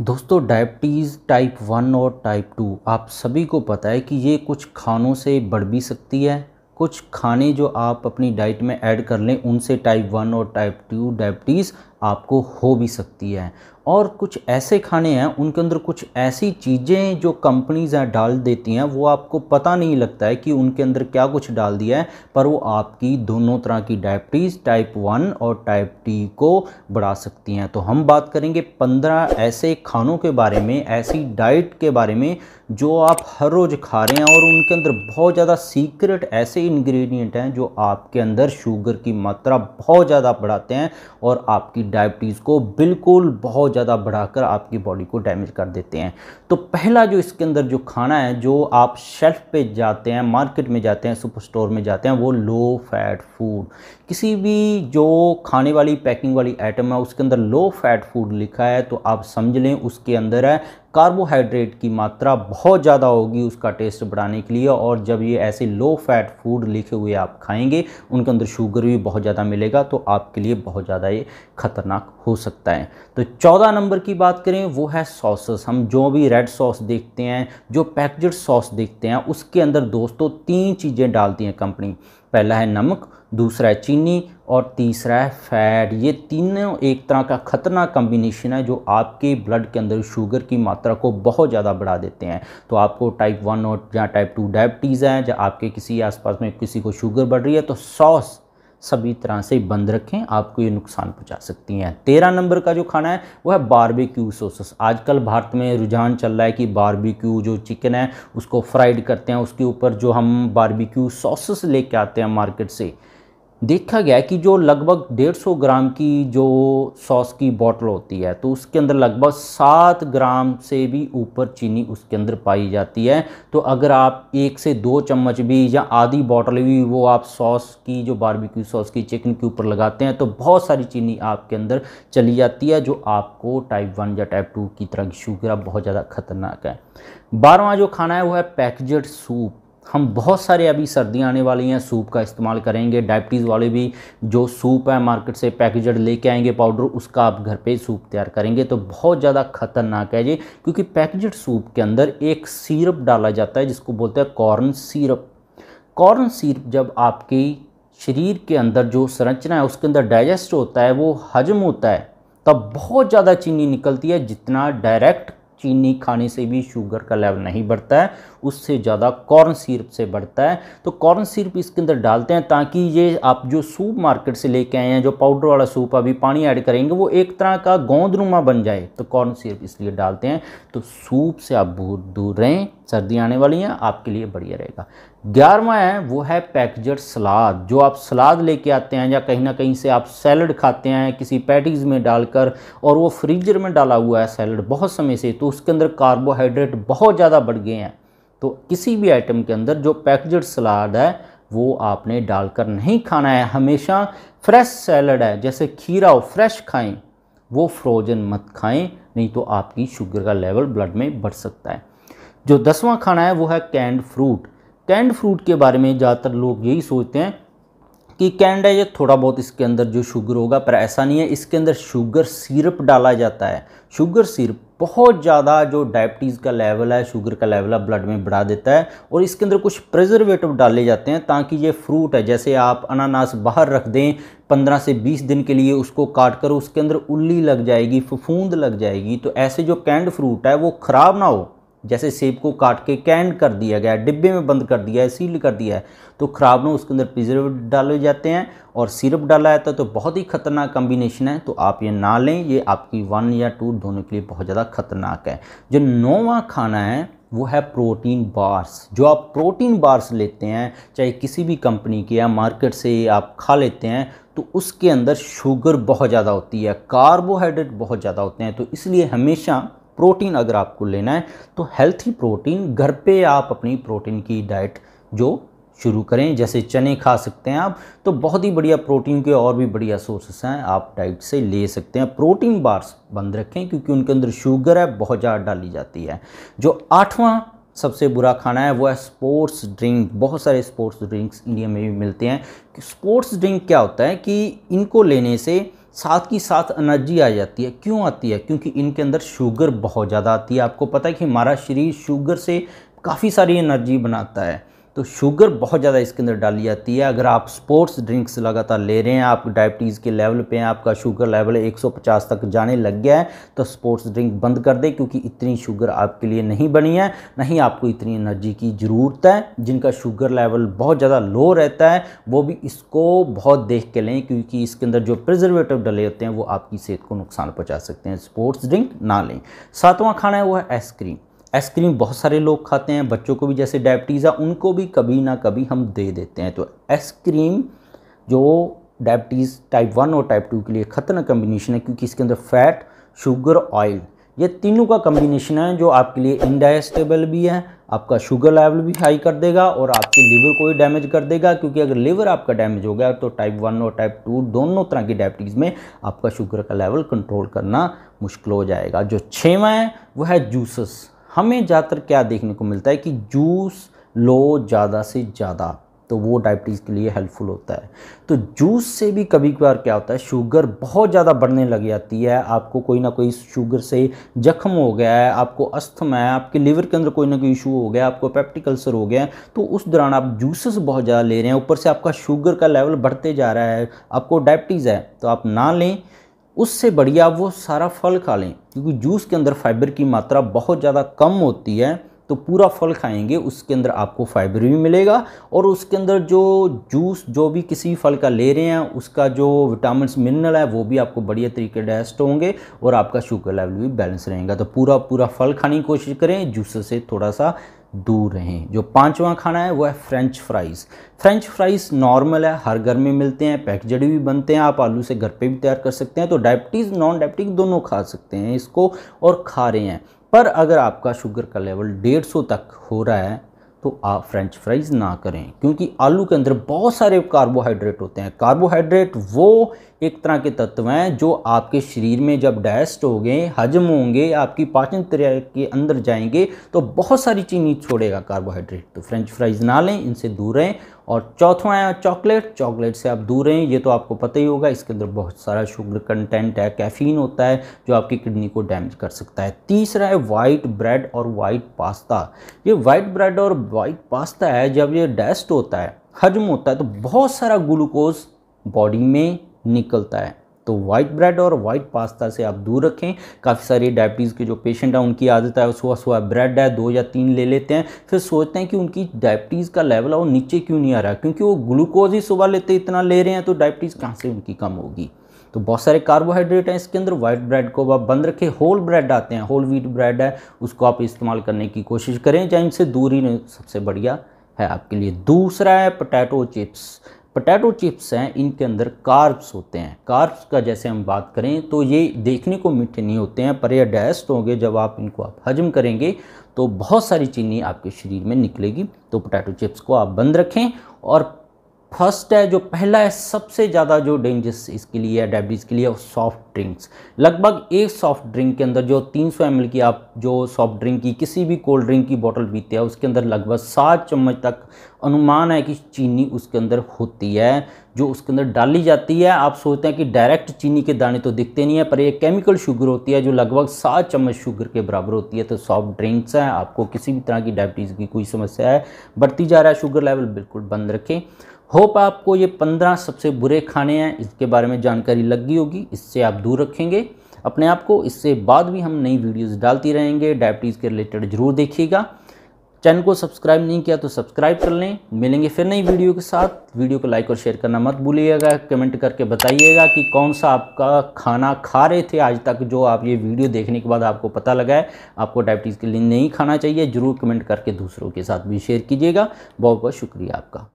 दोस्तों diabetes type one और type two आप सभी को पता है कि ये कुछ खानों से बढ़ भी सकती है कुछ खाने जो आप अपनी डाइट में ऐड कर लें उनसे टाइप वन और टाइप टू डायबिटीज़ आपको हो भी सकती है और कुछ ऐसे खाने हैं उनके अंदर कुछ ऐसी चीज़ें जो कंपनीज हैं डाल देती हैं वो आपको पता नहीं लगता है कि उनके अंदर क्या कुछ डाल दिया है पर वो आपकी दोनों तरह की डायबिटीज़ टाइप वन और टाइप टी को बढ़ा सकती हैं तो हम बात करेंगे पंद्रह ऐसे खानों के बारे में ऐसी डाइट के बारे में जो आप हर रोज़ खा रहे हैं और उनके अंदर बहुत ज़्यादा सीक्रेट ऐसे इन्ग्रीडियंट हैं जो आपके अंदर शुगर की मात्रा बहुत ज़्यादा बढ़ाते हैं और आपकी डायबिटीज़ को बिल्कुल बहुत ज़्यादा बढ़ाकर आपकी बॉडी को डैमेज कर देते हैं तो पहला जो इसके अंदर जो खाना है जो आप शेल्फ पे जाते हैं मार्केट में जाते हैं सुपर स्टोर में जाते हैं वो लो फैट फूड किसी भी जो खाने वाली पैकिंग वाली आइटम है उसके अंदर लो फैट फूड लिखा है तो आप समझ लें उसके अंदर है कार्बोहाइड्रेट की मात्रा बहुत ज़्यादा होगी उसका टेस्ट बढ़ाने के लिए और जब ये ऐसे लो फैट फूड लिखे हुए आप खाएंगे उनके अंदर शुगर भी बहुत ज़्यादा मिलेगा तो आपके लिए बहुत ज़्यादा ये खतरनाक हो सकता है तो चौदह नंबर की बात करें वो है सॉसेस हम जो भी रेड सॉस देखते हैं जो पैकेज सॉस देखते हैं उसके अंदर दोस्तों तीन चीज़ें डालती हैं कंपनी पहला है नमक दूसरा है चीनी और तीसरा है फैट ये तीनों एक तरह का ख़तरनाक कम्बिनेशन है जो आपके ब्लड के अंदर शुगर की मात्रा को बहुत ज़्यादा बढ़ा देते हैं तो आपको टाइप वन और या टाइप टू डायबिटीज़ है या आपके किसी आसपास में किसी को शुगर बढ़ रही है तो सॉस सभी तरह से बंद रखें आपको ये नुकसान पहुंचा सकती हैं तेरह नंबर का जो खाना है वो है बारबेक्यू सोसेस आजकल भारत में रुझान चल रहा है कि बारबेक्यू जो चिकन है उसको फ्राइड करते हैं उसके ऊपर जो हम बारबेक्यू सॉसेस लेके आते हैं मार्केट से देखा गया कि जो लगभग 150 ग्राम की जो सॉस की बॉटल होती है तो उसके अंदर लगभग सात ग्राम से भी ऊपर चीनी उसके अंदर पाई जाती है तो अगर आप एक से दो चम्मच भी या आधी बॉटल भी वो आप सॉस की जो बारबेक्यू सॉस की चिकन के ऊपर लगाते हैं तो बहुत सारी चीनी आपके अंदर चली जाती है जो आपको टाइप वन या टाइप टू की तरह की शुगर बहुत ज़्यादा खतरनाक है बारहवा जो खाना है वो है पैकेज सूप हम बहुत सारे अभी सर्दियाँ आने वाली हैं सूप का इस्तेमाल करेंगे डायबिटीज़ वाले भी जो सूप है मार्केट से पैकेजड लेके आएंगे पाउडर उसका आप घर पे सूप तैयार करेंगे तो बहुत ज़्यादा खतरनाक है जी क्योंकि पैकेजड सूप के अंदर एक सीरप डाला जाता है जिसको बोलते हैं कॉर्न सीरप कॉर्न सीरप जब आपकी शरीर के अंदर जो संरचना है उसके अंदर डाइजेस्ट होता है वो हजम होता है तब बहुत ज़्यादा चीनी निकलती है जितना डायरेक्ट चीनी खाने से भी शुगर का लेवल नहीं बढ़ता है उससे ज़्यादा कॉर्न सिरप से बढ़ता है तो कॉर्न सिरप इसके अंदर डालते हैं ताकि ये आप जो सूप मार्केट से लेके आए हैं जो पाउडर वाला सूप अभी पानी ऐड करेंगे वो एक तरह का गोंदनुमा बन जाए तो कॉर्न सिरप इसलिए डालते हैं तो सूप से आप दूर रहें सर्दी आने वाली हैं आपके लिए बढ़िया रहेगा ग्यारहवा है वो है पैकेज सलाद जो आप सलाद लेके आते हैं या कहीं ना कहीं से आप सैलड खाते हैं किसी पैटीज में डालकर और वो फ्रीजर में डाला हुआ है सैलड बहुत समय से तो उसके अंदर कार्बोहाइड्रेट बहुत ज़्यादा बढ़ गए हैं तो किसी भी आइटम के अंदर जो पैकेजड सलाद है वो आपने डालकर नहीं खाना है हमेशा फ्रेश सैलड है जैसे खीरा हो फ्रेश खाएँ वो फ्रोजन मत खाएँ नहीं तो आपकी शुगर का लेवल ब्लड में बढ़ सकता है जो दसवां खाना है वो है कैंड फ्रूट कैंड फ्रूट के बारे में ज़्यादातर लोग यही सोचते हैं कि कैंड है ये थोड़ा बहुत इसके अंदर जो शुगर होगा पर ऐसा नहीं है इसके अंदर शुगर सिरप डाला जाता है शुगर सिरप बहुत ज़्यादा जो डायबिटीज़ का लेवल है शुगर का लेवल है ब्लड में बढ़ा देता है और इसके अंदर कुछ प्रिजर्वेटिव डाले जाते हैं ताकि ये फ्रूट है जैसे आप अनानास बाहर रख दें 15 से 20 दिन के लिए उसको काट कर उसके अंदर उल्ली लग जाएगी फफूंद लग जाएगी तो ऐसे जो कैंड फ्रूट है वो ख़राब ना हो जैसे सेब को काट के कैंड कर दिया गया डिब्बे में बंद कर दिया है सील कर दिया है तो खराब ना उसके अंदर प्रिजर्व डाले जाते हैं और सिरप डाला जाता है तो बहुत ही खतरनाक कॉम्बिनेशन है तो आप ये ना लें ये आपकी वन या टू दोनों के लिए बहुत ज़्यादा खतरनाक है जो नौवा खाना है वो है प्रोटीन बार्स जो आप प्रोटीन बार्स लेते हैं चाहे किसी भी कंपनी के या मार्केट से आप खा लेते हैं तो उसके अंदर शुगर बहुत ज़्यादा होती है कार्बोहाइड्रेट बहुत ज़्यादा होते हैं तो इसलिए हमेशा प्रोटीन अगर आपको लेना है तो हेल्थी प्रोटीन घर पे आप अपनी प्रोटीन की डाइट जो शुरू करें जैसे चने खा सकते हैं आप तो बहुत ही बढ़िया प्रोटीन के और भी बढ़िया सोर्सेस हैं आप डाइट से ले सकते हैं प्रोटीन बार्स बंद रखें क्योंकि उनके अंदर शुगर है बहुत ज़्यादा डाली जाती है जो आठवां सबसे बुरा खाना है वो है स्पोर्ट्स ड्रिंक बहुत सारे स्पोर्ट्स ड्रिंक्स इंडिया में भी मिलते हैं स्पोर्ट्स ड्रिंक क्या होता है कि इनको लेने से साथ ही साथ एनर्जी आ जाती है क्यों आती है क्योंकि इनके अंदर शुगर बहुत ज़्यादा आती है आपको पता है कि हमारा शरीर शुगर से काफ़ी सारी एनर्जी बनाता है तो शुगर बहुत ज़्यादा इसके अंदर डाली जाती है अगर आप स्पोर्ट्स ड्रिंक्स लगातार ले रहे हैं आप डायबिटीज़ के लेवल पे हैं आपका शुगर लेवल 150 तक जाने लग गया है तो स्पोर्ट्स ड्रिंक बंद कर दें क्योंकि इतनी शुगर आपके लिए नहीं बनी है नहीं आपको इतनी एनर्जी की ज़रूरत है जिनका शुगर लेवल बहुत ज़्यादा लो रहता है वो भी इसको बहुत देख के लें क्योंकि इसके अंदर जो प्रिजर्वेटिव डले होते हैं वो आपकी सेहत को नुकसान पहुँचा सकते हैं स्पोर्ट्स ड्रिंक ना लें सातवां खाना है वो है आइसक्रीम आइसक्रीम बहुत सारे लोग खाते हैं बच्चों को भी जैसे डायबिटीज़ है उनको भी कभी ना कभी हम दे देते हैं तो आइसक्रीम जो डायबिटीज़ टाइप वन और टाइप टू के लिए ख़तरनाक कम्बिनेशन है क्योंकि इसके अंदर फैट शुगर ऑयल ये तीनों का कम्बिनेशन है जो आपके लिए इनडाइजेस्टेबल भी है आपका शुगर लेवल भी हाई कर देगा और आपके लीवर को भी डैमेज कर देगा क्योंकि अगर लीवर आपका डैमेज हो गया तो टाइप वन और टाइप टू दोनों तरह की डायबिटीज़ में आपका शुगर का लेवल कंट्रोल करना मुश्किल हो जाएगा जो छेवा है वह है जूसेस हमें ज़्यादातर क्या देखने को मिलता है कि जूस लो ज़्यादा से ज़्यादा तो वो डायबिटीज़ के लिए हेल्पफुल होता है तो जूस से भी कभी कभार क्या होता है शुगर बहुत ज़्यादा बढ़ने लग जाती है आपको कोई ना कोई शुगर से जख्म हो गया है आपको अस्थम है आपके लिवर के अंदर कोई ना कोई इशू हो गया आपको पेप्टिकल्सर अल्सर हो गया तो उस दौरान आप जूसेस बहुत ज़्यादा ले रहे हैं ऊपर से आपका शुगर का लेवल बढ़ते जा रहा है आपको डायबिटीज़ है तो आप ना लें उससे बढ़िया आप वो सारा फल खा लें क्योंकि जूस के अंदर फाइबर की मात्रा बहुत ज़्यादा कम होती है तो पूरा फल खाएंगे उसके अंदर आपको फाइबर भी मिलेगा और उसके अंदर जो जूस जो भी किसी फल का ले रहे हैं उसका जो विटामिन मिनरल है वो भी आपको बढ़िया तरीके डाइजेस्ट होंगे और आपका शुगर लेवल भी बैलेंस रहेगा तो पूरा पूरा फल खाने की कोशिश करें जूस से थोड़ा सा दूर रहें जो पांचवा खाना है वो है French fries French fries normal है हर घर में मिलते हैं पैकेजड भी बनते हैं आप आलू से घर पे भी तैयार कर सकते हैं तो डायबिटीज़ नॉन डायबिटिक दोनों खा सकते हैं इसको और खा रहे हैं पर अगर आपका शुगर का लेवल डेढ़ सौ तक हो रहा है तो आप फ्रेंच फ्राइज़ ना करें क्योंकि आलू के अंदर बहुत सारे कार्बोहाइड्रेट होते हैं कार्बोहाइड्रेट वो एक तरह के तत्व हैं जो आपके शरीर में जब डाइजेस्ट हो गए हजम होंगे आपकी पाचन क्रिया के अंदर जाएंगे तो बहुत सारी चीनी छोड़ेगा कार्बोहाइड्रेट तो फ्रेंच फ्राइज़ ना लें इनसे दूर रहें और चौथा है चॉकलेट चॉकलेट से आप दूर रहें ये तो आपको पता ही होगा इसके अंदर बहुत सारा शुगर कंटेंट है कैफीन होता है जो आपकी किडनी को डैमेज कर सकता है तीसरा है वाइट ब्रेड और वाइट पास्ता ये वाइट ब्रेड और वाइट पास्ता है जब ये डेस्ट होता है हजम होता है तो बहुत सारा ग्लूकोज बॉडी में निकलता है तो वाइट ब्रेड और वाइट पास्ता से आप दूर रखें काफ़ी सारी डायबिटीज़ के जो पेशेंट हैं उनकी आदत है सुबह सुबह ब्रेड है दो या तीन ले लेते हैं फिर सोचते हैं कि उनकी डायबिटीज़ का लेवल है वो नीचे क्यों नहीं आ रहा क्योंकि वो ग्लूकोज ही सुबह लेते इतना ले रहे हैं तो डायबिटीज़ कहाँ से उनकी कम होगी तो बहुत सारे कार्बोहाइड्रेट हैं इसके अंदर वाइट ब्रेड को आप बंद रखें होल ब्रेड आते हैं होल व्हीट ब्रेड है उसको आप इस्तेमाल करने की कोशिश करें या इनसे दूर ही सबसे बढ़िया है आपके लिए दूसरा है पोटैटो चिप्स पटैटो चिप्स हैं इनके अंदर कार्ब्स होते हैं कार्ब्स का जैसे हम बात करें तो ये देखने को मीठे नहीं होते हैं पर यह डायस्ट होंगे जब आप इनको आप हजम करेंगे तो बहुत सारी चीनी आपके शरीर में निकलेगी तो पोटैटो चिप्स को आप बंद रखें और फर्स्ट है जो पहला है सबसे ज़्यादा जो डेंजर्स इसके लिए है डायबिटीज़ के लिए सॉफ्ट ड्रिंक्स लगभग एक सॉफ्ट ड्रिंक के अंदर जो 300 सौ की आप जो सॉफ्ट ड्रिंक की किसी भी कोल्ड ड्रिंक की बोतल पीते हैं उसके अंदर लगभग सात चम्मच तक अनुमान है कि चीनी उसके अंदर होती है जो उसके अंदर डाली जाती है आप सोचते हैं कि डायरेक्ट चीनी के दाने तो दिखते नहीं है पर यह केमिकल शुगर होती है जो लगभग सात चम्मच शुगर के बराबर होती है तो सॉफ्ट ड्रिंक्स हैं आपको किसी भी तरह की डायबिटीज़ की कोई समस्या है बढ़ती जा रहा है शुगर लेवल बिल्कुल बंद रखें होप आपको ये पंद्रह सबसे बुरे खाने हैं इसके बारे में जानकारी लग गई होगी इससे आप दूर रखेंगे अपने आप को इससे बाद भी हम नई वीडियोस डालती रहेंगे डायबिटीज़ के रिलेटेड ज़रूर देखिएगा चैनल को सब्सक्राइब नहीं किया तो सब्सक्राइब कर लें मिलेंगे फिर नई वीडियो के साथ वीडियो को लाइक और शेयर करना मत भूलिएगा कमेंट करके बताइएगा कि कौन सा आपका खाना खा रहे थे आज तक जो आप ये वीडियो देखने के बाद आपको पता लगा है आपको डायबिटीज़ के लिए नहीं खाना चाहिए ज़रूर कमेंट करके दूसरों के साथ भी शेयर कीजिएगा बहुत बहुत शुक्रिया आपका